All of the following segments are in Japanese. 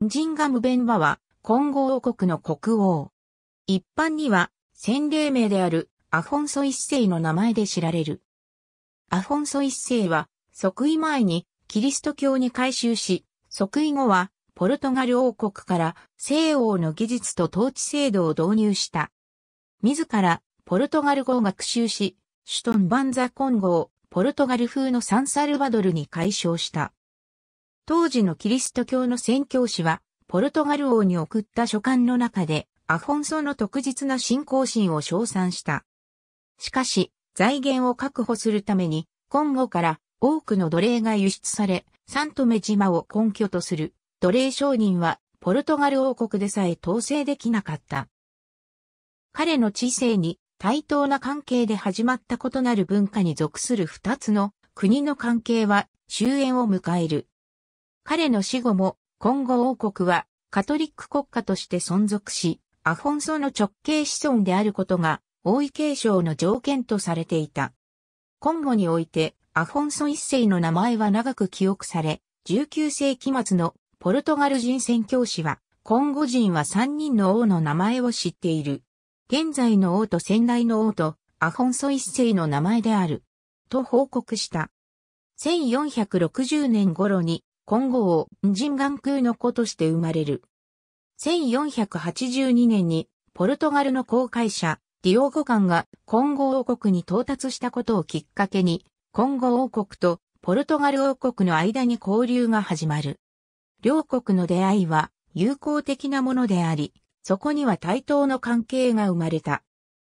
ジンガム・ベンバは、混合王国の国王。一般には、洗礼名であるアフォンソ一世の名前で知られる。アフォンソ一世は、即位前にキリスト教に改宗し、即位後は、ポルトガル王国から西欧の技術と統治制度を導入した。自ら、ポルトガル語を学習し、シュトン・バンザ・コンゴをポルトガル風のサンサルバドルに改称した。当時のキリスト教の宣教師は、ポルトガル王に送った書簡の中で、アフォンソの特実な信仰心を称賛した。しかし、財源を確保するために、今後から多くの奴隷が輸出され、サントメ島を根拠とする奴隷商人は、ポルトガル王国でさえ統制できなかった。彼の知性に対等な関係で始まった異なる文化に属する二つの国の関係は終焉を迎える。彼の死後も、今後王国は、カトリック国家として存続し、アフォンソの直系子孫であることが、王位継承の条件とされていた。今後において、アフォンソ一世の名前は長く記憶され、19世紀末のポルトガル人宣教師は、今後人は3人の王の名前を知っている。現在の王と先代の王と、アフォンソ一世の名前である。と報告した。1460年頃に今後を人眼空の子として生まれる。1482年にポルトガルの航海者、ディオゴガンが今後王国に到達したことをきっかけに、今後王国とポルトガル王国の間に交流が始まる。両国の出会いは友好的なものであり、そこには対等の関係が生まれた。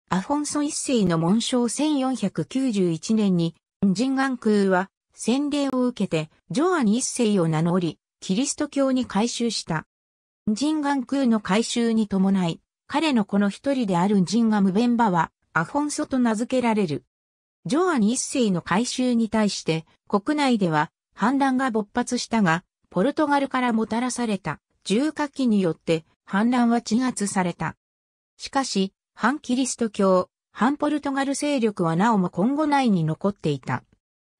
アフォンソ一世の紋章1491年に、人眼空は洗礼を受けて、ジョアン一世を名乗り、キリスト教に改宗した。ジンガン空の改宗に伴い、彼のこの一人であるジンガムベンバは、アフォンソと名付けられる。ジョアン一世の改宗に対して、国内では反乱が勃発したが、ポルトガルからもたらされた重火器によって反乱は鎮圧された。しかし、反キリスト教、反ポルトガル勢力はなおも今後内に残っていた。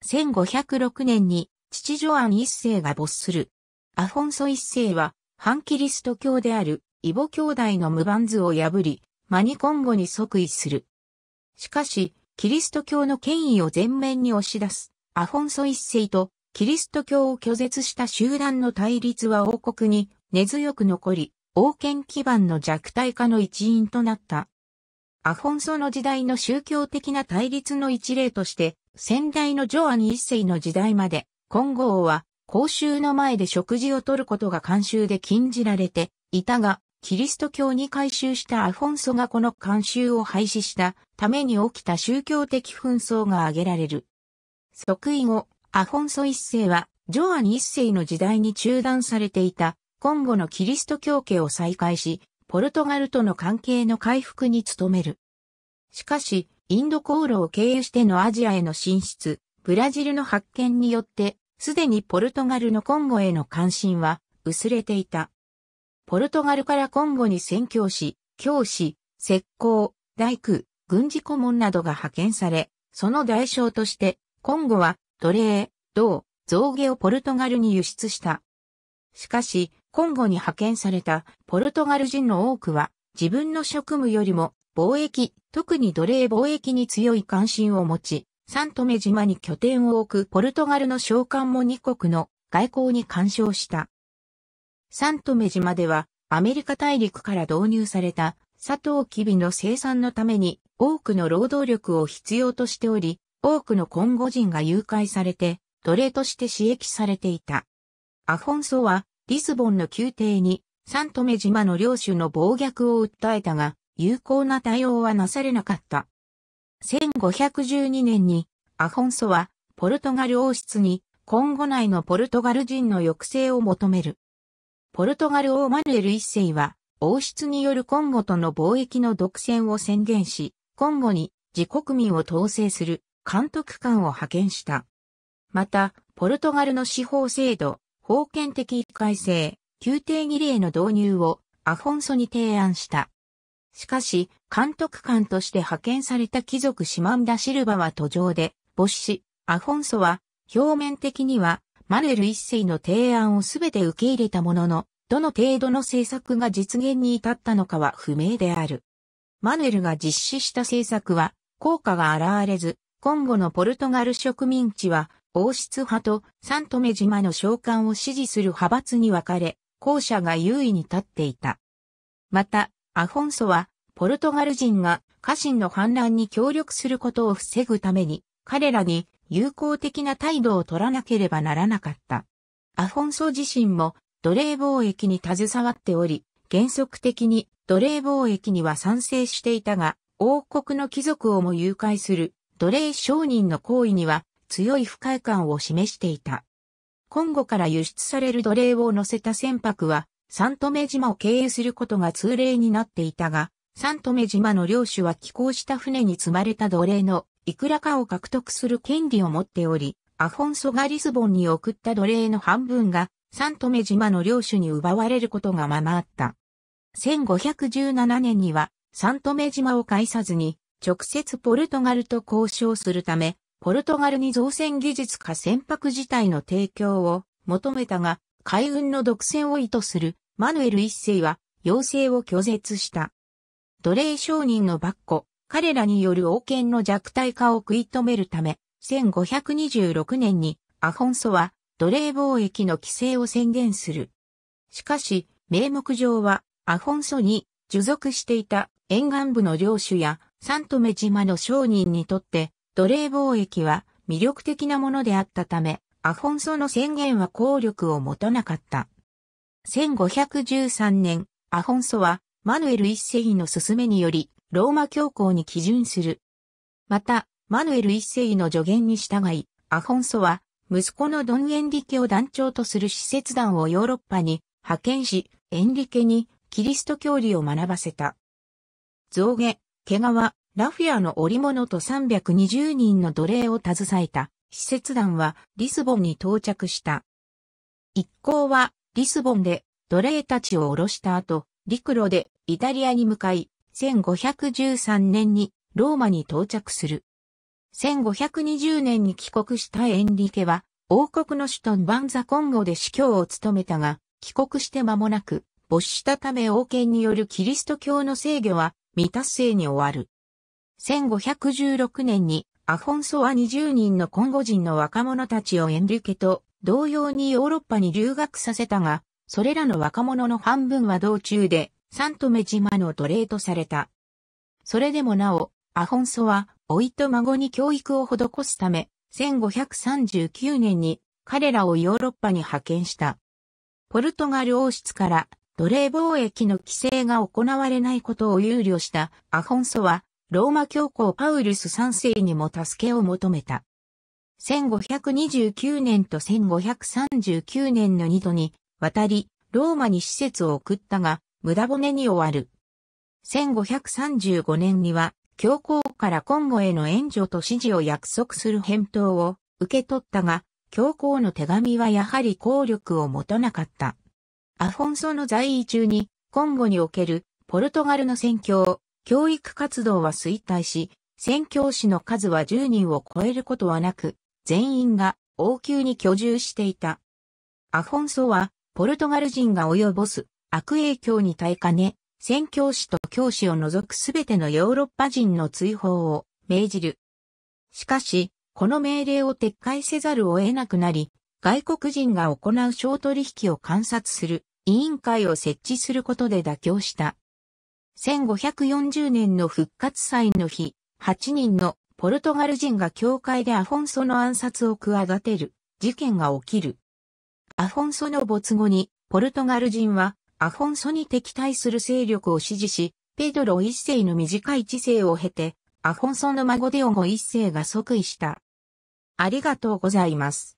1506年に父ジョアン一世が没する。アフォンソ一世は、反キリスト教であるイボ兄弟の無番図を破り、マニコンゴに即位する。しかし、キリスト教の権威を前面に押し出す、アフォンソ一世とキリスト教を拒絶した集団の対立は王国に根強く残り、王権基盤の弱体化の一因となった。アフォンソの時代の宗教的な対立の一例として、先代のジョアン一世の時代まで、金剛は公衆の前で食事をとることが慣習で禁じられていたが、キリスト教に改宗したアフォンソがこの慣習を廃止したために起きた宗教的紛争が挙げられる。即位後、アフォンソ一世は、ジョアン一世の時代に中断されていた、今後のキリスト教家を再開し、ポルトガルとの関係の回復に努める。しかし、インド航路を経由してのアジアへの進出、ブラジルの発見によって、すでにポルトガルのコンゴへの関心は薄れていた。ポルトガルからコンゴに宣教師、教師、石膏、大工、軍事顧問などが派遣され、その代償として、コンゴは奴隷、銅、造毛をポルトガルに輸出した。しかし、コンゴに派遣されたポルトガル人の多くは、自分の職務よりも貿易、特に奴隷貿易に強い関心を持ち、サントメ島に拠点を置くポルトガルの召喚も2国の外交に干渉した。サントメ島ではアメリカ大陸から導入された砂糖キビの生産のために多くの労働力を必要としており、多くのコンゴ人が誘拐されて奴隷として使役されていた。アフォンソはリスボンの宮廷にサントメ島の領主の暴虐を訴えたが、有効な対応はなされなかった。1512年にアフォンソはポルトガル王室に今後内のポルトガル人の抑制を求める。ポルトガル王マヌエル一世は王室による今後との貿易の独占を宣言し、今後に自国民を統制する監督官を派遣した。また、ポルトガルの司法制度、封建的改正、宮廷儀礼の導入をアフォンソに提案した。しかし、監督官として派遣された貴族シマンダ・シルバは途上で、没し、アフォンソは、表面的には、マエル一世の提案をすべて受け入れたものの、どの程度の政策が実現に至ったのかは不明である。マネルが実施した政策は、効果が現れず、今後のポルトガル植民地は、王室派とサントメ島の召喚を支持する派閥に分かれ、後者が優位に立っていた。また、アフォンソは、ポルトガル人が家臣の反乱に協力することを防ぐために、彼らに友好的な態度を取らなければならなかった。アフォンソ自身も奴隷貿易に携わっており、原則的に奴隷貿易には賛成していたが、王国の貴族をも誘拐する奴隷商人の行為には強い不快感を示していた。今後から輸出される奴隷を乗せた船舶はサントメ島を経由することが通例になっていたが、サントメ島の領主は寄港した船に積まれた奴隷のいくらかを獲得する権利を持っており、アフォンソがリスボンに送った奴隷の半分が、サントメ島の領主に奪われることがままあった。1517年には、サントメ島を介さずに、直接ポルトガルと交渉するため、ポルトガルに造船技術か船舶自体の提供を求めたが、海運の独占を意図するマヌエル一世は要請を拒絶した。奴隷商人の跋扈、彼らによる王権の弱体化を食い止めるため、1526年にアホンソは奴隷貿易の規制を宣言する。しかし、名目上はアホンソに従属していた沿岸部の領主やサントメ島の商人にとって奴隷貿易は魅力的なものであったため、アホンソの宣言は効力を持たなかった。1513年、アホンソは、マヌエル一世の勧めにより、ローマ教皇に基準する。また、マヌエル一世の助言に従い、アホンソは、息子のドンエンリケを団長とする使節団をヨーロッパに派遣し、エンリケにキリスト教理を学ばせた。象牙、毛皮、ラフィアの織物と320人の奴隷を携えた使節団はリスボンに到着した。一行はリスボンで奴隷たちを降ろした後、陸路でイタリアに向かい、1513年にローマに到着する。1520年に帰国したエンリケは、王国の首都ンバンザコンゴで司教を務めたが、帰国して間もなく、没したため王権によるキリスト教の制御は未達成に終わる。1516年にアフォンソは20人のコンゴ人の若者たちをエンリケと同様にヨーロッパに留学させたが、それらの若者の半分は道中で、サントメ島の奴隷とされた。それでもなお、アホンソは、いと孫に教育を施すため、1539年に彼らをヨーロッパに派遣した。ポルトガル王室から奴隷貿易の規制が行われないことを憂慮したアホンソは、ローマ教皇パウルス3世にも助けを求めた。1529年と1539年の二度に渡り、ローマに施設を送ったが、無駄骨に終わる。1535年には、教皇から今後への援助と支持を約束する返答を受け取ったが、教皇の手紙はやはり効力を持たなかった。アフォンソの在位中に、今後におけるポルトガルの宣教、教育活動は衰退し、宣教師の数は10人を超えることはなく、全員が王宮に居住していた。アフォンソは、ポルトガル人が及ぼす悪影響に耐えかね、宣教師と教師を除くすべてのヨーロッパ人の追放を命じる。しかし、この命令を撤回せざるを得なくなり、外国人が行う商取引を観察する委員会を設置することで妥協した。1540年の復活祭の日、8人のポルトガル人が教会でアフォンソの暗殺を企てる事件が起きる。アフォンソの没後に、ポルトガル人はアフォンソに敵対する勢力を支持し、ペドロ一世の短い知性を経て、アフォンソの孫デオゴ一世が即位した。ありがとうございます。